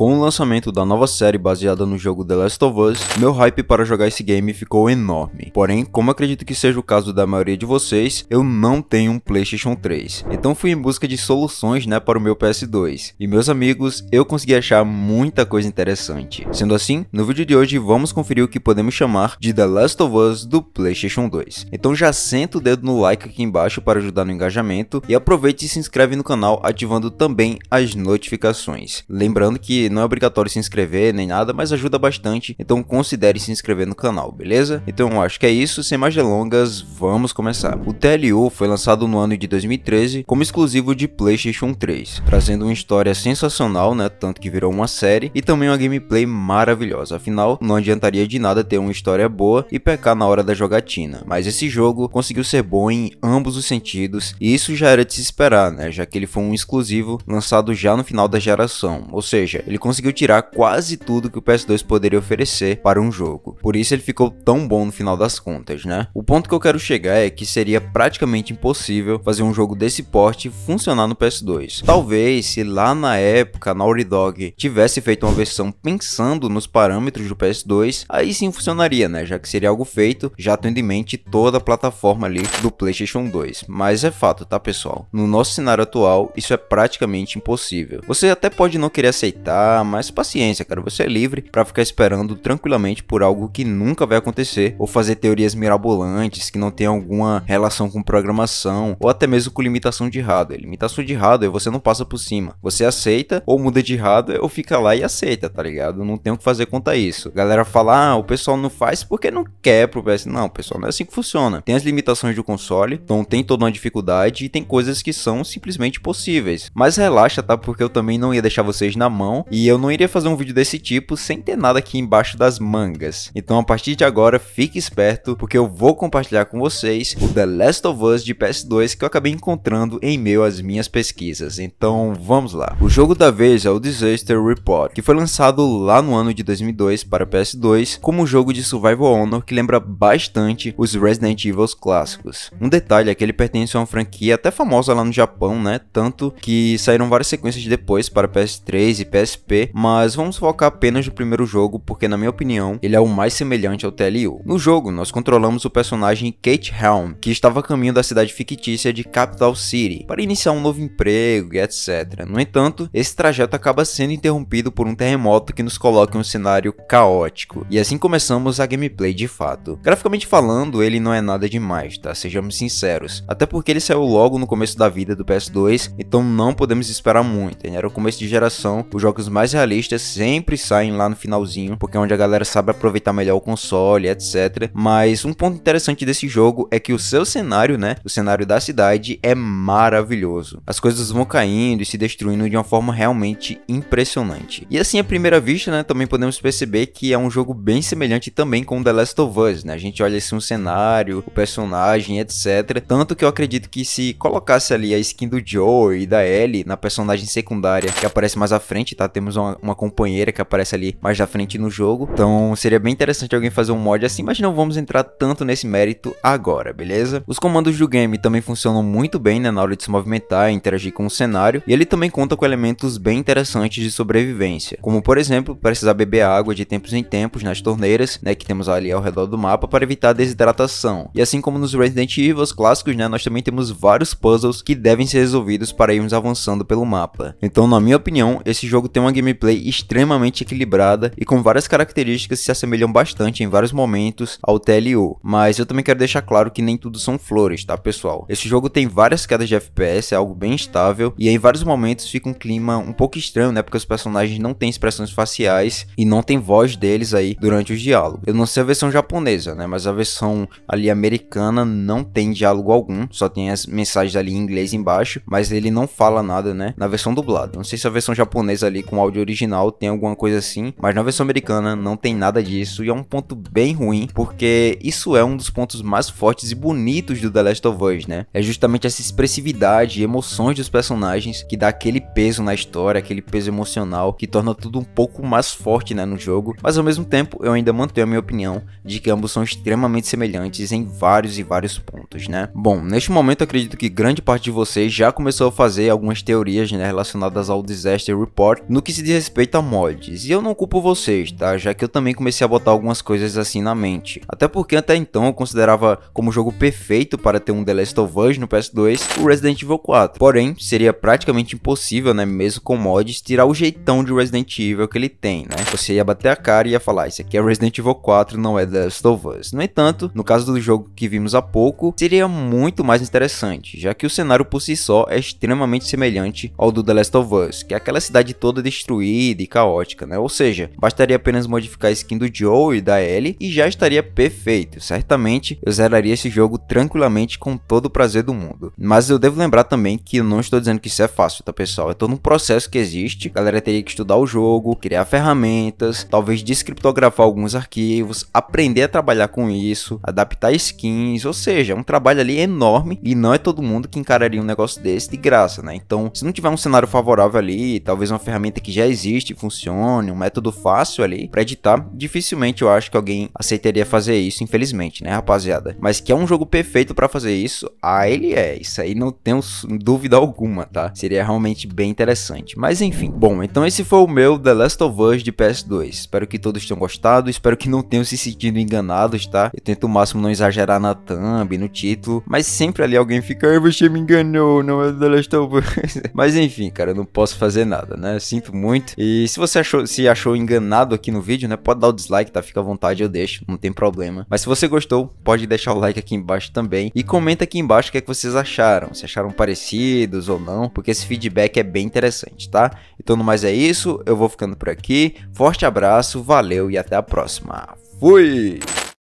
Com o lançamento da nova série baseada no jogo The Last of Us, meu hype para jogar esse game ficou enorme. Porém, como acredito que seja o caso da maioria de vocês, eu não tenho um PlayStation 3. Então fui em busca de soluções né, para o meu PS2. E meus amigos, eu consegui achar muita coisa interessante. Sendo assim, no vídeo de hoje vamos conferir o que podemos chamar de The Last of Us do PlayStation 2. Então já senta o dedo no like aqui embaixo para ajudar no engajamento e aproveite e se inscreve no canal ativando também as notificações. Lembrando que não é obrigatório se inscrever nem nada, mas ajuda bastante, então considere se inscrever no canal, beleza? Então eu acho que é isso, sem mais delongas, vamos começar. O TLO foi lançado no ano de 2013 como exclusivo de PlayStation 3, trazendo uma história sensacional, né, tanto que virou uma série, e também uma gameplay maravilhosa, afinal não adiantaria de nada ter uma história boa e pecar na hora da jogatina, mas esse jogo conseguiu ser bom em ambos os sentidos, e isso já era de se esperar, né, já que ele foi um exclusivo lançado já no final da geração, ou seja, ele conseguiu tirar quase tudo que o PS2 poderia oferecer para um jogo. Por isso ele ficou tão bom no final das contas, né? O ponto que eu quero chegar é que seria praticamente impossível fazer um jogo desse porte funcionar no PS2. Talvez se lá na época a Naughty Dog tivesse feito uma versão pensando nos parâmetros do PS2, aí sim funcionaria, né? Já que seria algo feito já tendo em mente toda a plataforma ali do PlayStation 2. Mas é fato, tá pessoal? No nosso cenário atual, isso é praticamente impossível. Você até pode não querer aceitar mais mas paciência, cara, você é livre para ficar esperando tranquilamente por algo que nunca vai acontecer ou fazer teorias mirabolantes que não tem alguma relação com programação ou até mesmo com limitação de hardware. Limitação de hardware você não passa por cima. Você aceita ou muda de hardware ou fica lá e aceita, tá ligado? Não tem o que fazer contra isso. A galera fala: "Ah, o pessoal não faz porque não quer pro PS". Não, pessoal, não é assim que funciona. Tem as limitações do console, então tem toda uma dificuldade e tem coisas que são simplesmente possíveis. Mas relaxa, tá? Porque eu também não ia deixar vocês na mão e eu não iria fazer um vídeo desse tipo sem ter nada aqui embaixo das mangas. Então a partir de agora, fique esperto, porque eu vou compartilhar com vocês o The Last of Us de PS2 que eu acabei encontrando em meio às minhas pesquisas. Então vamos lá. O jogo da vez é o Disaster Report, que foi lançado lá no ano de 2002 para PS2 como um jogo de survival honor que lembra bastante os Resident Evil clássicos. Um detalhe é que ele pertence a uma franquia até famosa lá no Japão, né? Tanto que saíram várias sequências depois para PS3 e PS PSP, mas vamos focar apenas no primeiro jogo porque, na minha opinião, ele é o mais semelhante ao TLU. No jogo, nós controlamos o personagem Kate Helm, que estava a caminho da cidade fictícia de Capital City para iniciar um novo emprego e etc. No entanto, esse trajeto acaba sendo interrompido por um terremoto que nos coloca em um cenário caótico, e assim começamos a gameplay de fato. Graficamente falando, ele não é nada demais, tá? Sejamos sinceros. Até porque ele saiu logo no começo da vida do PS2, então não podemos esperar muito. né? era o começo de geração, os jogos mais realistas sempre saem lá no finalzinho, porque é onde a galera sabe aproveitar melhor o console, etc. Mas um ponto interessante desse jogo é que o seu cenário, né, o cenário da cidade é maravilhoso. As coisas vão caindo e se destruindo de uma forma realmente impressionante. E assim, à primeira vista, né, também podemos perceber que é um jogo bem semelhante também com The Last of Us, né? A gente olha assim um cenário, o personagem, etc. Tanto que eu acredito que se colocasse ali a skin do Joe e da Ellie na personagem secundária que aparece mais à frente, tá? Tem temos uma, uma, companheira que aparece ali mais da frente no jogo. Então seria bem interessante alguém fazer um mod assim, mas não vamos entrar tanto nesse mérito agora, beleza? Os comandos do game também funcionam muito bem né, na hora de se movimentar e interagir com o cenário, e ele também conta com elementos bem interessantes de sobrevivência, como por exemplo, precisar beber água de tempos em tempos nas torneiras, né, que temos ali ao redor do mapa para evitar a desidratação. E assim como nos Resident Evil clássicos, né, nós também temos vários puzzles que devem ser resolvidos para irmos avançando pelo mapa. Então, na minha opinião, esse jogo tem uma uma gameplay extremamente equilibrada e com várias características que se assemelham bastante em vários momentos ao TLO, mas eu também quero deixar claro que nem tudo são flores, tá pessoal? Esse jogo tem várias quedas de FPS, é algo bem estável, e em vários momentos fica um clima um pouco estranho, né, porque os personagens não têm expressões faciais e não tem voz deles aí durante os diálogos. Eu não sei a versão japonesa, né, mas a versão ali americana não tem diálogo algum, só tem as mensagens ali em inglês embaixo, mas ele não fala nada, né, na versão dublada. Não sei se a versão japonesa ali com áudio original, tem alguma coisa assim, mas na versão americana não tem nada disso e é um ponto bem ruim, porque isso é um dos pontos mais fortes e bonitos do The Last of Us, né? É justamente essa expressividade e emoções dos personagens que dá aquele peso na história, aquele peso emocional que torna tudo um pouco mais forte, né, no jogo, mas ao mesmo tempo eu ainda mantenho a minha opinião de que ambos são extremamente semelhantes em vários e vários pontos, né? Bom, neste momento acredito que grande parte de vocês já começou a fazer algumas teorias, né, relacionadas ao Disaster Report, no que que se diz respeito a mods, e eu não culpo vocês, tá? Já que eu também comecei a botar algumas coisas assim na mente. Até porque até então eu considerava como jogo perfeito para ter um The Last of Us no PS2 o Resident Evil 4. Porém, seria praticamente impossível, né, mesmo com mods, tirar o jeitão de Resident Evil que ele tem, né? Você ia bater a cara e ia falar, isso aqui é Resident Evil 4, não é The Last of Us. No entanto, no caso do jogo que vimos há pouco, seria muito mais interessante, já que o cenário por si só é extremamente semelhante ao do The Last of Us, que é aquela cidade toda de destruída e caótica, né? Ou seja, bastaria apenas modificar a skin do Joe e da Ellie e já estaria perfeito. Certamente eu zeraria esse jogo tranquilamente com todo o prazer do mundo. Mas eu devo lembrar também que eu não estou dizendo que isso é fácil, tá pessoal? É todo um processo que existe. A galera teria que estudar o jogo, criar ferramentas, talvez descriptografar alguns arquivos, aprender a trabalhar com isso, adaptar skins, ou seja, é um trabalho ali enorme e não é todo mundo que encararia um negócio desse de graça, né? Então, se não tiver um cenário favorável ali, talvez uma ferramenta ferramenta que já existe, funcione, um método fácil ali para editar, dificilmente eu acho que alguém aceitaria fazer isso, infelizmente, né, rapaziada? Mas que é um jogo perfeito para fazer isso, ah, ele é. Isso aí não tenho dúvida alguma, tá? Seria realmente bem interessante. Mas enfim, bom, então esse foi o meu The Last of Us de PS2. Espero que todos tenham gostado, espero que não tenham se sentido enganados, tá? Eu tento o máximo não exagerar na thumb, no título, mas sempre ali alguém fica, ah, você me enganou, não é The Last of Us. mas enfim, cara, eu não posso fazer nada, né? Sinto muito, muito. E se você achou, se achou enganado aqui no vídeo, né? Pode dar o dislike, tá? Fica à vontade, eu deixo, não tem problema. Mas se você gostou, pode deixar o like aqui embaixo também. E comenta aqui embaixo o que, é que vocês acharam. Se acharam parecidos ou não, porque esse feedback é bem interessante, tá? Então, no mais é isso, eu vou ficando por aqui. Forte abraço, valeu e até a próxima. Fui!